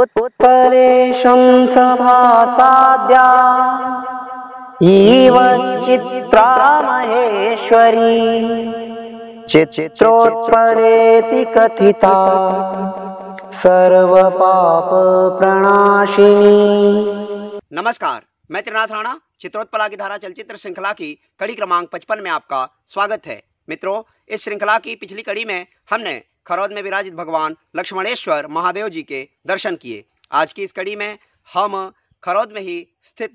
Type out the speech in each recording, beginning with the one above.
उत्पलेशंसभासाद्या इव चित्रोत्परेति कथिता सर्वपाप प्रणाशिनी नमस्कार मैं त्रिनाथ राणा चित्रोत्पला की धारा चलचित्र श्रृंखला की कड़ी क्रमांक 55 में आपका स्वागत है मित्रों इस श्रृंखला की पिछली कड़ी में हमने खरौद में विराजित भगवान लक्ष्मणेश्वर महादेव जी के दर्शन किए आज की इस कड़ी में हम खरौद में ही स्थित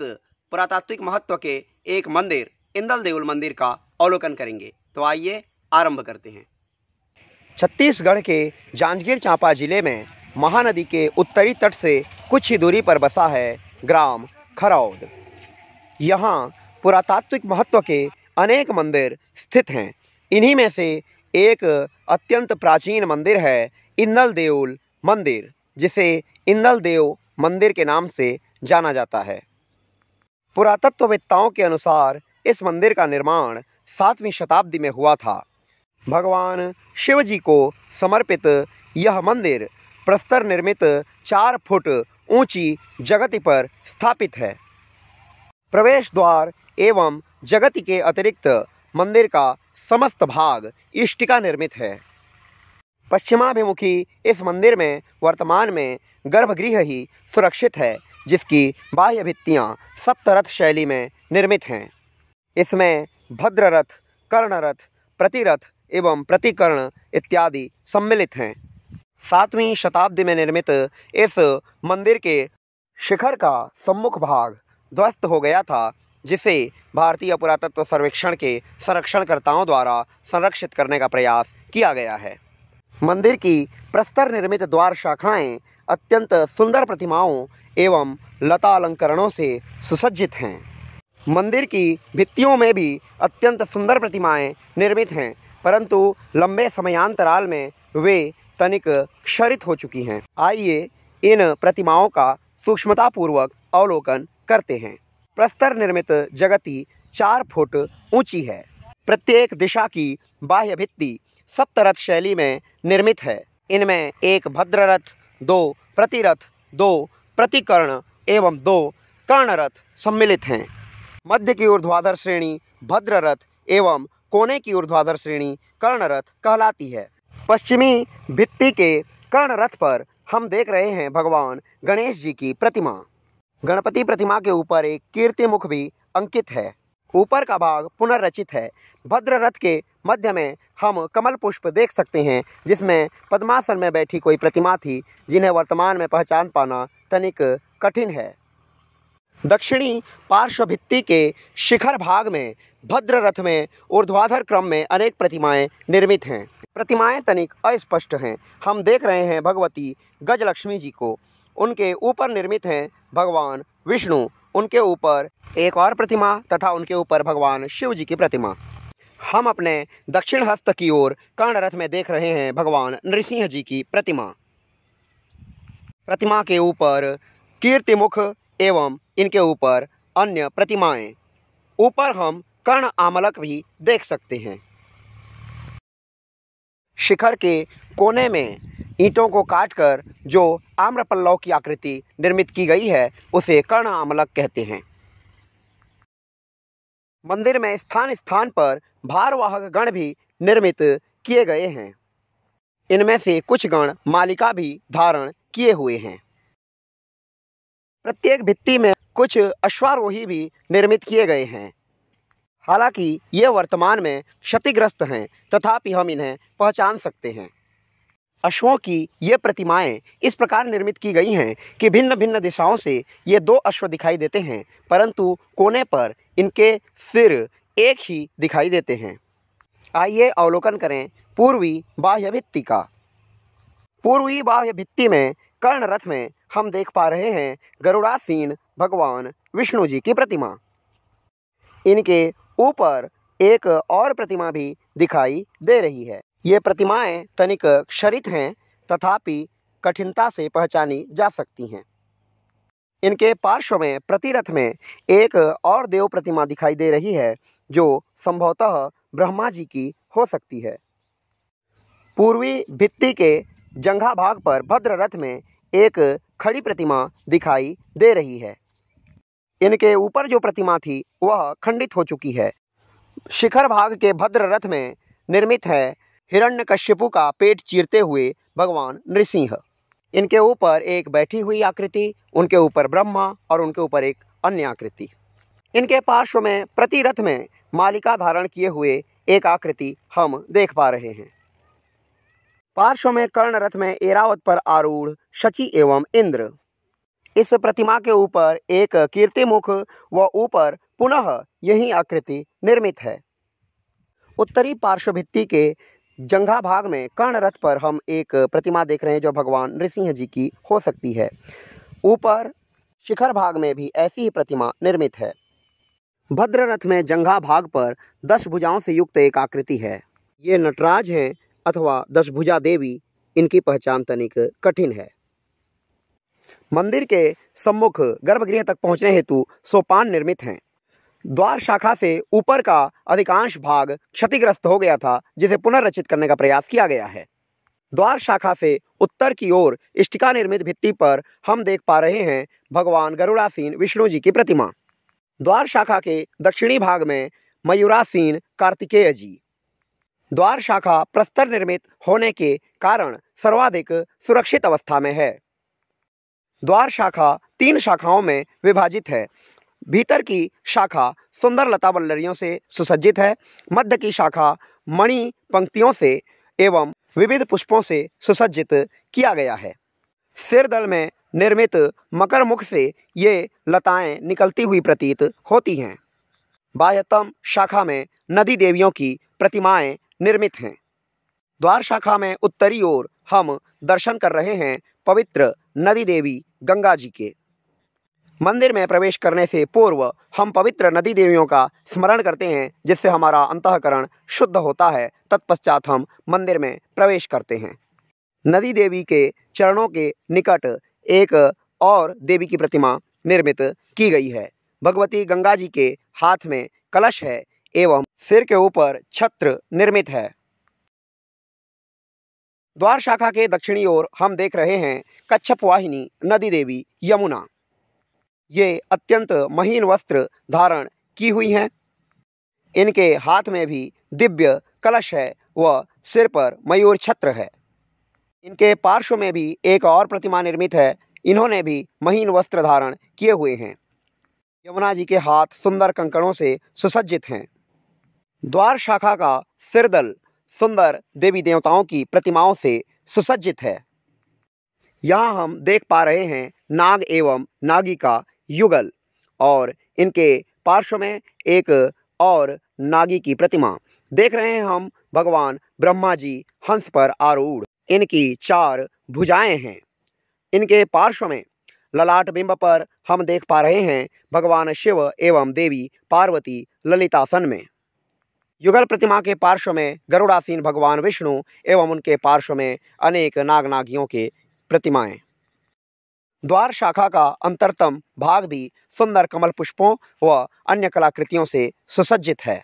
पुरातात्विक महत्व के एक मंदिर इंदल देउल मंदिर का अवलोकन करेंगे तो आइए आरंभ करते हैं छत्तीसगढ़ के जांजगीर चांपा जिले में महानदी के उत्तरी तट से कुछ ही दूरी पर बसा है ग्राम खरौद यहाँ पुरातात्विक महत्व के अनेक मंदिर स्थित हैं इन्हीं में से एक अत्यंत प्राचीन मंदिर है इन्नल देउल मंदिर जिसे इन्नल देव मंदिर के नाम से जाना जाता है पुरातत्ववेत्ताओं के अनुसार इस मंदिर का निर्माण सातवीं शताब्दी में हुआ था भगवान शिव जी को समर्पित यह मंदिर प्रस्तर निर्मित चार फुट ऊंची जगति पर स्थापित है प्रवेश द्वार एवं जगति के अतिरिक्त मंदिर का समस्त भाग इष्टिका निर्मित है पश्चिमाभिमुखी इस मंदिर में वर्तमान में गर्भगृह ही सुरक्षित है जिसकी बाह्य भित्तियाँ सप्तरथ शैली में निर्मित हैं इसमें भद्ररथ कर्णरथ प्रतिरथ एवं प्रतिकर्ण इत्यादि सम्मिलित हैं सातवीं शताब्दी में निर्मित इस मंदिर के शिखर का सम्मुख भाग ध्वस्त हो गया था जिसे भारतीय पुरातत्व सर्वेक्षण के संरक्षणकर्ताओं द्वारा संरक्षित करने का प्रयास किया गया है मंदिर की प्रस्तर निर्मित द्वार शाखाएं अत्यंत सुंदर प्रतिमाओं एवं लता अलंकरणों से सुसज्जित हैं मंदिर की भित्तियों में भी अत्यंत सुंदर प्रतिमाएं निर्मित हैं परंतु लंबे समयांतराल में वे तनिक क्षरित हो चुकी हैं आइए इन प्रतिमाओं का सूक्ष्मतापूर्वक अवलोकन करते हैं प्रस्तर निर्मित जगती चार फुट ऊंची है प्रत्येक दिशा की बाह्य भित्ति सप्तरथ शैली में निर्मित है इनमें एक भद्ररथ दो प्रतिरथ दो प्रतिकर्ण एवं दो कर्णरथ सम्मिलित हैं मध्य की ऊर्ध्वाधर श्रेणी भद्ररथ एवं कोने की ऊर्ध्वाधर श्रेणी कर्णरथ कहलाती है पश्चिमी भित्ति के कर्णरथ पर हम देख रहे हैं भगवान गणेश जी की प्रतिमा गणपति प्रतिमा के ऊपर एक कीर्ति मुख भी अंकित है ऊपर का भाग पुनर्रचित है भद्र रथ के मध्य में हम कमल पुष्प देख सकते हैं जिसमें पद्मासन में बैठी कोई प्रतिमा थी जिन्हें वर्तमान में पहचान पाना तनिक कठिन है दक्षिणी पार्श्वभित्ति के शिखर भाग में भद्र रथ में ऊर्ध्वाधर क्रम में अनेक प्रतिमाएं निर्मित हैं प्रतिमाएं तनिक अस्पष्ट हैं हम देख रहे हैं भगवती गजलक्ष्मी जी को उनके ऊपर निर्मित हैं भगवान विष्णु उनके ऊपर एक और प्रतिमा तथा उनके ऊपर भगवान शिव जी की प्रतिमा हम अपने दक्षिण हस्त की ओर कर्ण रथ में देख रहे हैं भगवान नृसिंह जी की प्रतिमा प्रतिमा के ऊपर कीर्तिमुख एवं इनके ऊपर अन्य प्रतिमाएं ऊपर हम कर्ण आमलक भी देख सकते हैं शिखर के कोने में ईंटों को काटकर जो आम्रपल्लव की आकृति निर्मित की गई है उसे कर्ण आमलक कहते हैं मंदिर में स्थान स्थान पर भारवाहक गण भी निर्मित किए गए हैं इनमें से कुछ गण मालिका भी धारण किए हुए हैं प्रत्येक भित्ति में कुछ अश्वारोही भी निर्मित किए गए हैं हालांकि ये वर्तमान में क्षतिग्रस्त हैं तथापि हम इन्हें पहचान सकते हैं अश्वों की ये प्रतिमाएं इस प्रकार निर्मित की गई हैं कि भिन्न भिन्न दिशाओं से ये दो अश्व दिखाई देते हैं परंतु कोने पर इनके सिर एक ही दिखाई देते हैं आइए अवलोकन करें पूर्वी बाह्य भित्ति का पूर्वी बाह्य भित्ति में कर्ण रथ में हम देख पा रहे हैं गरुड़ासीन भगवान विष्णु जी की प्रतिमा इनके ऊपर एक और प्रतिमा भी दिखाई दे रही है ये प्रतिमाएं तनिक क्षरित हैं तथापि कठिनता से पहचानी जा सकती हैं इनके पार्श्व में प्रतिरथ में एक और देव प्रतिमा दिखाई दे रही है जो संभवतः ब्रह्मा जी की हो सकती है पूर्वी भित्ति के जंघा भाग पर भद्र रथ में एक खड़ी प्रतिमा दिखाई दे रही है इनके ऊपर जो प्रतिमा थी वह खंडित हो चुकी है शिखर भाग के भद्र रथ में निर्मित है हिरण्यकश्यपु का पेट चीरते हुए भगवान नृसिंह इनके ऊपर एक बैठी हुई आकृति उनके ऊपर ब्रह्मा और उनके ऊपर एक अन्य आकृति इनके पार्श्व में प्रतिरथ में मालिका धारण किए हुए एक आकृति हम देख पा रहे हैं पार्श्व में कर्ण रथ में एरावत पर आरूढ़ शची एवं इंद्र इस प्रतिमा के ऊपर एक कीर्तिमुख व ऊपर पुनः यही आकृति निर्मित है उत्तरी पार्श्वभित्ति के जंघा भाग में कर्ण रथ पर हम एक प्रतिमा देख रहे हैं जो भगवान नृसिंह जी की हो सकती है ऊपर शिखर भाग में भी ऐसी ही प्रतिमा निर्मित है भद्र रथ में जंघा भाग पर दस भुजाओं से युक्त एक आकृति है ये नटराज हैं अथवा दशभुजा देवी इनकी पहचान तनिक कठिन है मंदिर के सम्मुख गर्भगृह तक पहुंचने हेतु सोपान निर्मित हैं द्वार शाखा से ऊपर का अधिकांश भाग क्षतिग्रस्त हो गया था जिसे पुनर्रचित करने का प्रयास किया गया है द्वार शाखा से उत्तर की ओर इष्टिका निर्मित भित्ति पर हम देख पा रहे हैं भगवान गरुड़ासीन विष्णु जी की प्रतिमा द्वार शाखा के दक्षिणी भाग में मयूरासीन कार्तिकेय जी द्वार शाखा प्रस्तर निर्मित होने के कारण सर्वाधिक सुरक्षित अवस्था में है द्वार शाखा तीन शाखाओं में विभाजित है भीतर की शाखा सुंदर लता बल्लरियों से सुसज्जित है मध्य की शाखा मणि पंक्तियों से एवं विविध पुष्पों से सुसज्जित किया गया है सिरदल में निर्मित मकर मुख से ये लताएं निकलती हुई प्रतीत होती हैं बाह्यतम शाखा में नदी देवियों की प्रतिमाएं निर्मित हैं द्वार शाखा में उत्तरी ओर हम दर्शन कर रहे हैं पवित्र नदी देवी गंगा जी के मंदिर में प्रवेश करने से पूर्व हम पवित्र नदी देवियों का स्मरण करते हैं जिससे हमारा अंतकरण शुद्ध होता है तत्पश्चात हम मंदिर में प्रवेश करते हैं नदी देवी के चरणों के निकट एक और देवी की प्रतिमा निर्मित की गई है भगवती गंगा जी के हाथ में कलश है एवं सिर के ऊपर छत्र निर्मित है द्वार शाखा के दक्षिणी ओर हम देख रहे हैं कच्छप वाहिनी नदी देवी यमुना ये अत्यंत महीन वस्त्र धारण की हुई हैं इनके हाथ में भी दिव्य कलश है व सिर पर मयूर छत्र है इनके पार्श्व में भी एक और प्रतिमा निर्मित है इन्होंने भी महीन वस्त्र धारण किए हुए हैं यमुना जी के हाथ सुंदर कंकड़ों से सुसज्जित हैं द्वार शाखा का सिरदल सुंदर देवी देवताओं की प्रतिमाओं से सुसज्जित है यहाँ हम देख पा रहे हैं नाग एवं नागी का युगल और इनके पार्श्व में एक और नागी की प्रतिमा देख रहे हैं हम भगवान ब्रह्मा जी हंस पर आरूढ़ इनकी चार भुजाएं हैं इनके पार्श्व में ललाट बिंब पर हम देख पा रहे हैं भगवान शिव एवं देवी पार्वती ललितासन में युगल प्रतिमा के पार्श्व में गरुड़ासीन भगवान विष्णु एवं उनके पार्श्व में अनेक नाग नागियों के प्रतिमाएं द्वार शाखा का अंतरतम भाग भी सुंदर कमल पुष्पों व अन्य कलाकृतियों से सुसज्जित है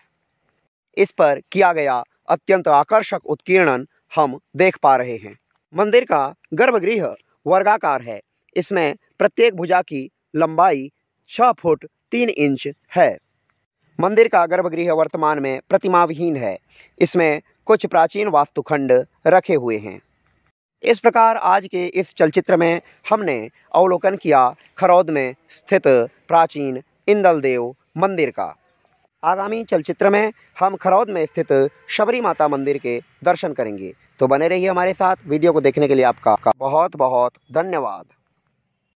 इस पर किया गया अत्यंत आकर्षक उत्कीर्णन हम देख पा रहे हैं मंदिर का गर्भगृह वर्गाकार है इसमें प्रत्येक भुजा की लंबाई छः फुट तीन इंच है मंदिर का गर्भगृह वर्तमान में प्रतिमाविहीन है इसमें कुछ प्राचीन वास्तुखंड रखे हुए हैं इस प्रकार आज के इस चलचित्र में हमने अवलोकन किया खरौद में स्थित प्राचीन इंदल देव मंदिर का आगामी चलचित्र में हम खरौद में स्थित शबरी माता मंदिर के दर्शन करेंगे तो बने रहिए हमारे साथ वीडियो को देखने के लिए आपका बहुत बहुत धन्यवाद